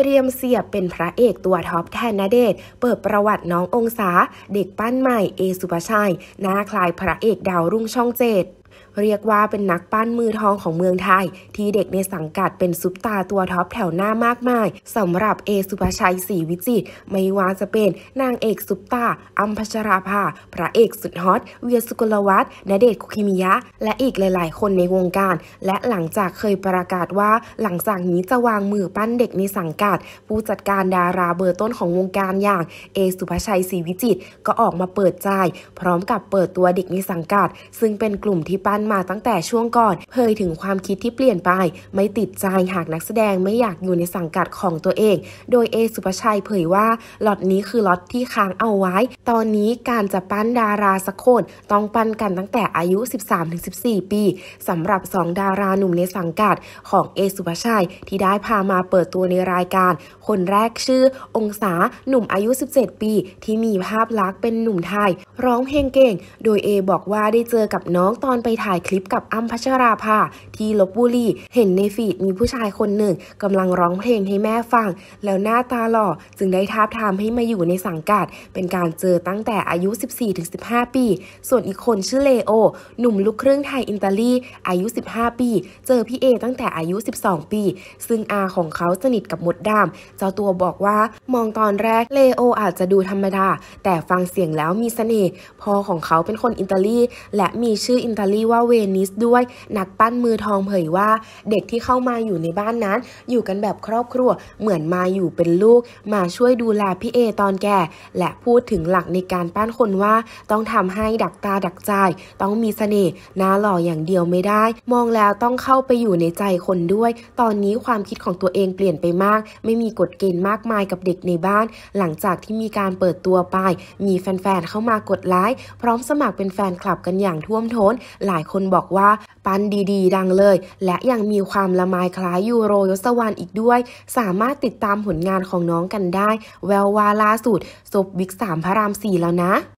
เตรียมเสียบเป็นพระเอกตัวท็อปแทนนาเดช เปิดประวัติน้ององศา เด็กปั้นใหม่เอสุปชัยหน้าคลายพระเอกดาวรุ่งช่องเจ็ดเรียกว่าเป็นนักปั้นมือทองของเมืองไทย ที่เด็กในสังกัดเป็นซุปตาตัวท็อปแถวหน้ามากมายสำหรับ เอสุภชัยศรีวิจิต ไม่ว่าจะเป็นนางเอกซุปตาอัมพชราภา พระเอกสุดฮอตเวียสุกลวัฒน์ณเดชคุคิมิยะ และอีกหลายๆ คนในวงการ และหลังจากเคยประกาศว่า หลังจากนี้จะวางมือปั้นเด็กในสังกัดผู้จัดการดาราเบอร์ต้นของวงการอย่างเอสุภชัยศรีวิจิตก็ออกมาเปิดใจพร้อมกับเปิดตัวเด็กในสังกัดซึ่งเป็นกลุ่มที่ั้นมาตั้งแต่ช่วงก่อนเผยถึงความคิดที่เปลี่ยนไปไม่ติดใจหากนักแสดงไม่อยากอยู่ในสังกัดของตัวเอง โดยเอสุภชัยเผยว่าล็อตนี้คือล็อตที่ค้างเอาไว้ ตอนนี้การจะปั้นดาราสักคนต้องปั้นกันตั้งแต่อายุ 13-14 ปี สำหรับ 2 ดาราหนุ่มในสังกัดของเอสุภชัยที่ได้พามาเปิดตัวในรายการ คนแรกชื่อองศาหนุ่มอายุ 17 ปี ที่มีภาพลักษณ์เป็นหนุ่มไทยร้องเพลงเก่ง โดยเอบอกว่าได้เจอกับน้องตอนไปไปถ่ายคลิปกับอ้ำพัชราภาที่ลบบุรีเห็นในฟีดมีผู้ชายคนหนึ่งกำลังร้องเพลงให้แม่ฟัง แล้วหน้าตาหล่อจึงได้ท้าทามให้มาอยู่ในสังกัด เป็นการเจอตั้งแต่อายุ 14-15 ปี ส่วนอีกคนชื่อเลโอหนุ่มลูกครึ่งไทยอินตาลี อายุ 15 ปี เจอพี่เอตั้งแต่อายุ 12 ปี ซึ่งอาของเขาสนิทกับมดดามเจ้าตัวบอกว่ามองตอนแรกเลโออาจจะดูธรรมดาแต่ฟังเสียงแล้วมีเสน่ห์พอของเขาเป็นคนอิตาลีและมีชื่ออิตาลีี่ว่าเวนิสด้วย นักปั้นมือทองเผยว่าเด็กที่เข้ามาอยู่ในบ้านนั้น อยู่กันแบบครอบครัว เหมือนมาอยู่เป็นลูก มาช่วยดูแลพี่เอตอนแก่ และพูดถึงหลักในการปั้นคนว่า ต้องทำให้ดักตาดักใจ ต้องมีเสน่ห์น่าหล่ออย่างเดียวไม่ได้ มองแล้วต้องเข้าไปอยู่ในใจคนด้วย ตอนนี้ความคิดของตัวเองเปลี่ยนไปมาก ไม่มีกฎเกณฑ์มากมายกับเด็กในบ้าน หลังจากที่มีการเปิดตัวไป มีแฟนๆเข้ามากดไลค์พร้อมสมัครเป็นแฟนคลับกันอย่างท่วมท้นหลายคนบอกว่า ปั้นดีๆ ดังเลย และยังมีความละมายคล้ายยูโรยศวรรณอีกด้วย สามารถติดตามผลงานของน้องกันได้ แววว่าล่าสุดซบวิกสามพระรามสี่แล้วนะ